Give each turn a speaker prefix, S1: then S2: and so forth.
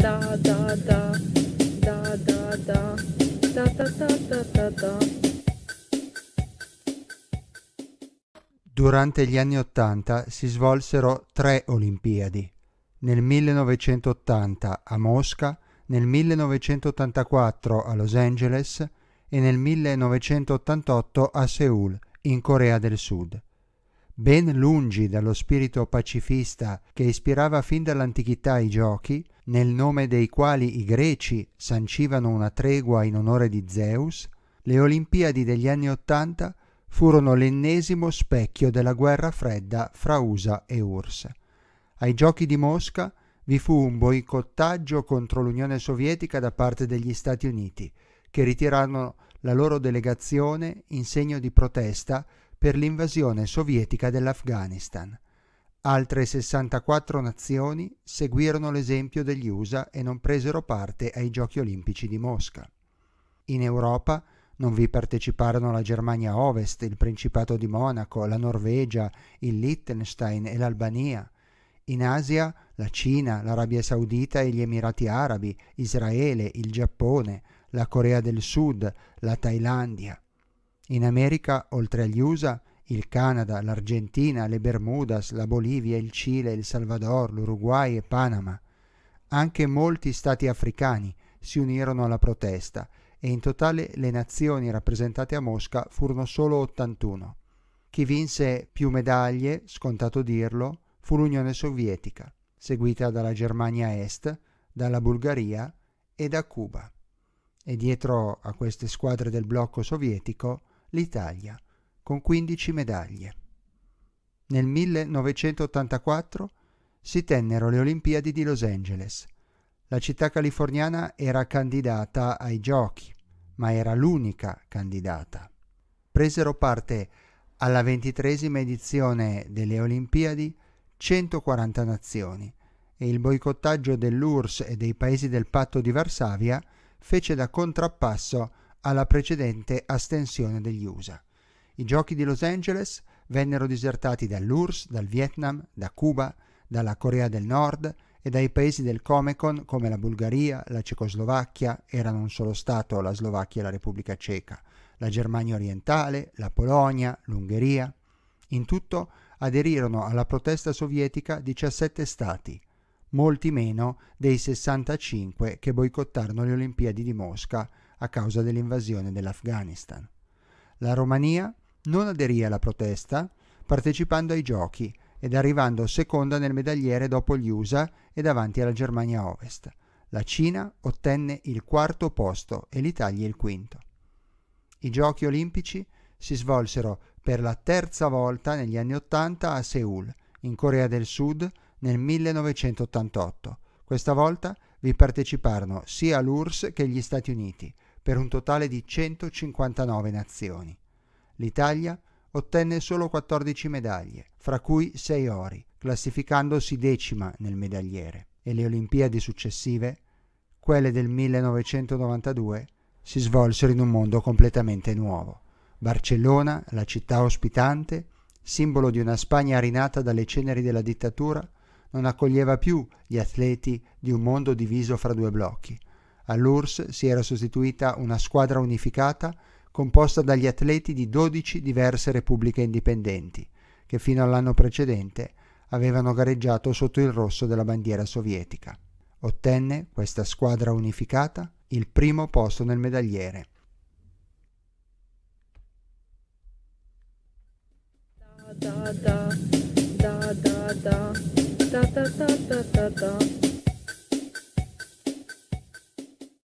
S1: da da da da da da da da da da da Durante gli anni Ottanta si svolsero tre Olimpiadi, nel 1980 a Mosca, nel 1984 a Los Angeles e nel 1988 a Seoul, in Corea del Sud. Ben lungi dallo spirito pacifista che ispirava fin dall'antichità i giochi, nel nome dei quali i greci sancivano una tregua in onore di Zeus, le Olimpiadi degli anni Ottanta furono l'ennesimo specchio della guerra fredda fra USA e URSS. Ai giochi di Mosca vi fu un boicottaggio contro l'Unione Sovietica da parte degli Stati Uniti, che ritirarono la loro delegazione in segno di protesta per l'invasione sovietica dell'Afghanistan. Altre 64 nazioni seguirono l'esempio degli USA e non presero parte ai Giochi olimpici di Mosca. In Europa non vi parteciparono la Germania Ovest, il Principato di Monaco, la Norvegia, il Liechtenstein e l'Albania. In Asia la Cina, l'Arabia Saudita e gli Emirati Arabi, Israele, il Giappone, la Corea del Sud, la Thailandia. In America, oltre agli USA, il Canada, l'Argentina, le Bermudas, la Bolivia, il Cile, il Salvador, l'Uruguay e Panama. Anche molti stati africani si unirono alla protesta e in totale le nazioni rappresentate a Mosca furono solo 81. Chi vinse più medaglie, scontato dirlo, fu l'Unione Sovietica, seguita dalla Germania Est, dalla Bulgaria e da Cuba. E dietro a queste squadre del blocco sovietico l'Italia, con 15 medaglie. Nel 1984 si tennero le Olimpiadi di Los Angeles. La città californiana era candidata ai giochi, ma era l'unica candidata. Presero parte alla ventitresima edizione delle Olimpiadi 140 nazioni e il boicottaggio dell'URSS e dei paesi del patto di Varsavia fece da contrappasso alla precedente astensione degli USA. I giochi di Los Angeles vennero disertati dall'URSS, dal Vietnam, da Cuba, dalla Corea del Nord e dai paesi del Comecon come la Bulgaria, la Cecoslovacchia, era un solo Stato la Slovacchia e la Repubblica Ceca, la Germania orientale, la Polonia, l'Ungheria. In tutto aderirono alla protesta sovietica 17 Stati, molti meno dei 65 che boicottarono le Olimpiadi di Mosca a causa dell'invasione dell'Afghanistan. La Romania non aderì alla protesta, partecipando ai giochi ed arrivando seconda nel medagliere dopo gli USA e davanti alla Germania Ovest. La Cina ottenne il quarto posto e l'Italia il quinto. I giochi olimpici si svolsero per la terza volta negli anni Ottanta a Seoul, in Corea del Sud, nel 1988. Questa volta vi parteciparono sia l'URSS che gli Stati Uniti, per un totale di 159 nazioni. L'Italia ottenne solo 14 medaglie, fra cui 6 ori, classificandosi decima nel medagliere, e le Olimpiadi successive, quelle del 1992, si svolsero in un mondo completamente nuovo. Barcellona, la città ospitante, simbolo di una Spagna rinata dalle ceneri della dittatura, non accoglieva più gli atleti di un mondo diviso fra due blocchi, All'URSS si era sostituita una squadra unificata composta dagli atleti di 12 diverse repubbliche indipendenti, che fino all'anno precedente avevano gareggiato sotto il rosso della bandiera sovietica. Ottenne questa squadra unificata il primo posto nel medagliere. Da, da, da,